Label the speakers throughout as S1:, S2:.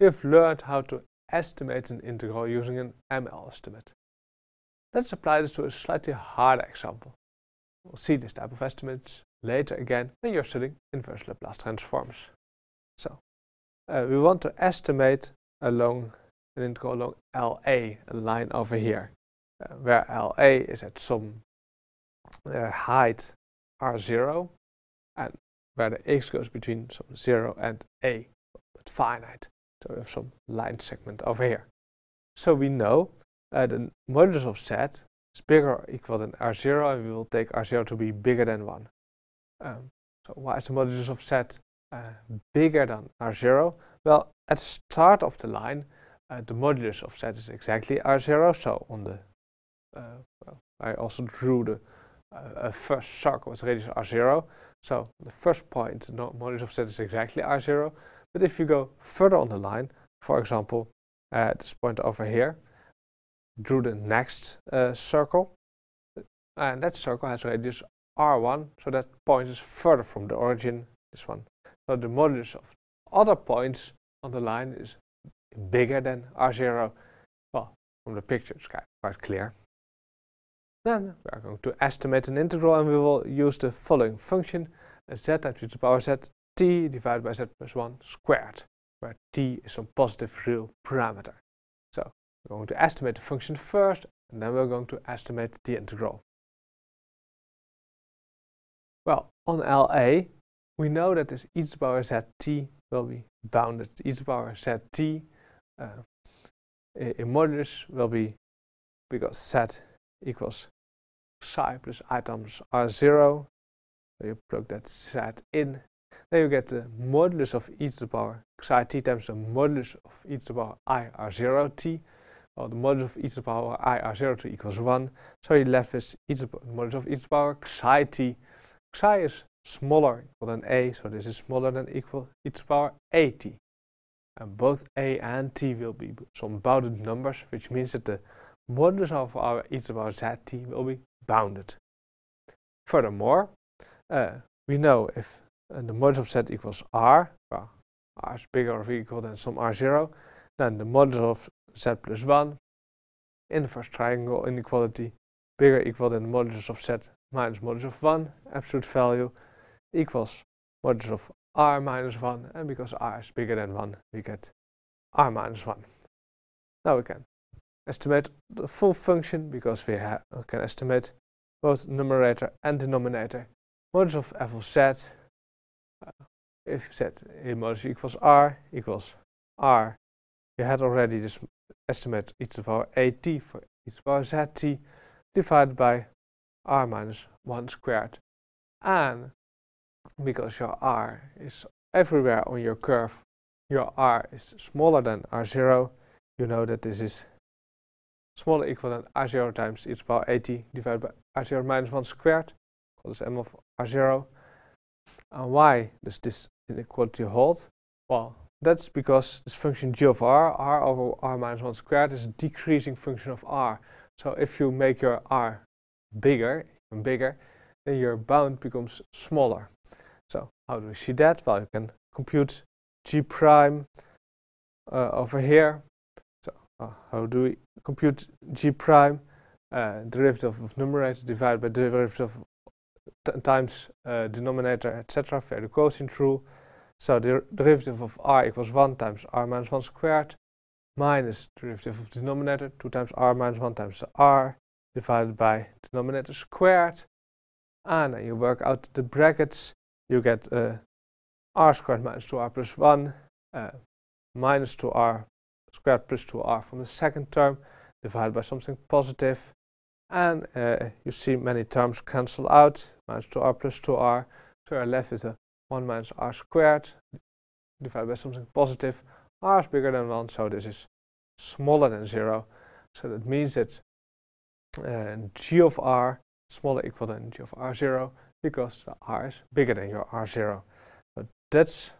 S1: You've learned how to estimate an integral using an ML estimate. Let's apply this to a slightly harder example. We'll see this type of estimates later again when you're studying inverse Laplace transforms. So, uh, we want to estimate along an integral along LA, a line over here, uh, where LA is at some uh, height R0, and where the x goes between some 0 and A, but finite. So we have some line segment over here. So we know uh, the modulus of Z is bigger or equal than R0, and we will take R0 to be bigger than 1. Um, so why is the modulus of Z uh, bigger than R0? Well, at the start of the line, uh, the modulus of Z is exactly R0, so on the uh, well, I also drew the uh, first circle with radius R0, so the first point, the modulus of Z is exactly R0, but if you go further on the line, for example, at uh, this point over here, drew the next uh, circle, and that circle has radius r1, so that point is further from the origin, this one. So the modulus of other points on the line is bigger than r0. Well, from the picture it's quite clear. Then we are going to estimate an integral and we will use the following function, z times e to the power z t divided by z plus 1 squared, where t is some positive real parameter. So we're going to estimate the function first, and then we're going to estimate the integral. Well, on LA, we know that this e to the power zt will be bounded. e to the power zt uh, in modulus will be, because z equals psi plus i times r0, so you plug that z in then you get the modulus of e to the power xi t times the modulus of e to the power i r 0 t. or the modulus of e to the power i r 0 t equals 1. So you left with e to the modulus of e to the power xi t. xi is smaller equal than a, so this is smaller than equal e to the power a t. And both a and t will be some bounded numbers, which means that the modulus of our e to the power z t will be bounded. Furthermore, uh, we know if and the modulus of z equals r, where r is bigger or equal than some r0, then the modulus of z plus 1, inverse triangle inequality, bigger equal than the modulus of z minus modulus of 1, absolute value, equals modulus of r minus 1, and because r is bigger than 1, we get r minus 1. Now we can estimate the full function because we, we can estimate both numerator and denominator. Modulus of f of z Eh, if z is equals r equals r, you had already this estimate e to the power at for e to the power zt divided by r minus 1 squared. And because your r is everywhere on your curve, your r is smaller than r0, you know that this is smaller equal than r0 times e to the power at divided by r0 minus 1 squared, call this m of r0. And why does this inequality hold? Well, that's because this function g of r, r over r minus 1 squared, is a decreasing function of r. So if you make your r bigger, even bigger, then your bound becomes smaller. So how do we see that? Well, you can compute g prime uh, over here. So uh, how do we compute g prime? Uh, derivative of numerator divided by derivative of times uh, denominator, etc. via the quotient rule. So the derivative of r equals 1 times r minus 1 squared minus derivative of denominator 2 times r minus 1 times r divided by denominator squared. And then you work out the brackets. You get uh, r squared minus 2r plus 1 uh, minus 2r squared plus 2r from the second term divided by something positive and uh, you see many terms cancel out, minus 2r plus 2r. So you're left with a 1 minus r squared divided by something positive. r is bigger than 1, so this is smaller than 0. So that means that uh, g of r smaller equal than g of r0 because the r is bigger than your r0. So that's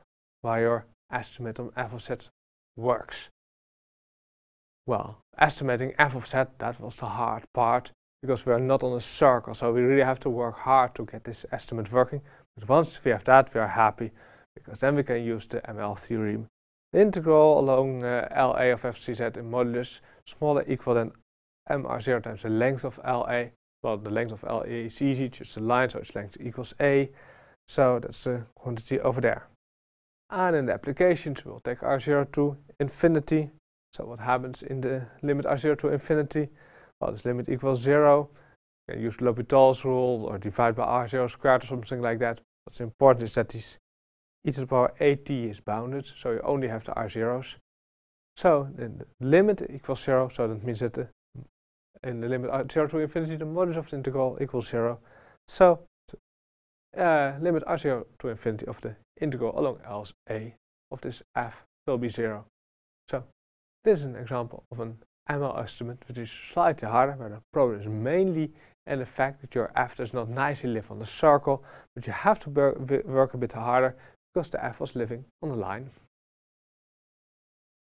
S1: why your estimate on f of z works. Well, estimating f of z, that was the hard part because we are not on a circle. So we really have to work hard to get this estimate working. But once we have that, we are happy because then we can use the ML theorem. The integral along uh, LA of FCZ in modulus smaller equal than MR0 times the length of LA. Well, the length of LA is easy, just a line, so its length equals A. So that's the quantity over there. And in the applications, we'll take R0 to infinity. So what happens in the limit R0 to infinity? well, this limit equals zero. You can use L'Hopital's rule or divide by r zero squared or something like that. What's important is that this e to the power at is bounded, so you only have the r zeros. So the limit equals zero, so that means that the, in the limit r uh, zero to infinity, the modulus of the integral equals zero. So uh, limit r zero to infinity of the integral along L's a of this f will be zero. So this is an example of an ML estimate, which is slightly harder, but the problem is mainly in the fact that your F does not nicely live on the circle, but you have to work a bit harder because the F was living on the line.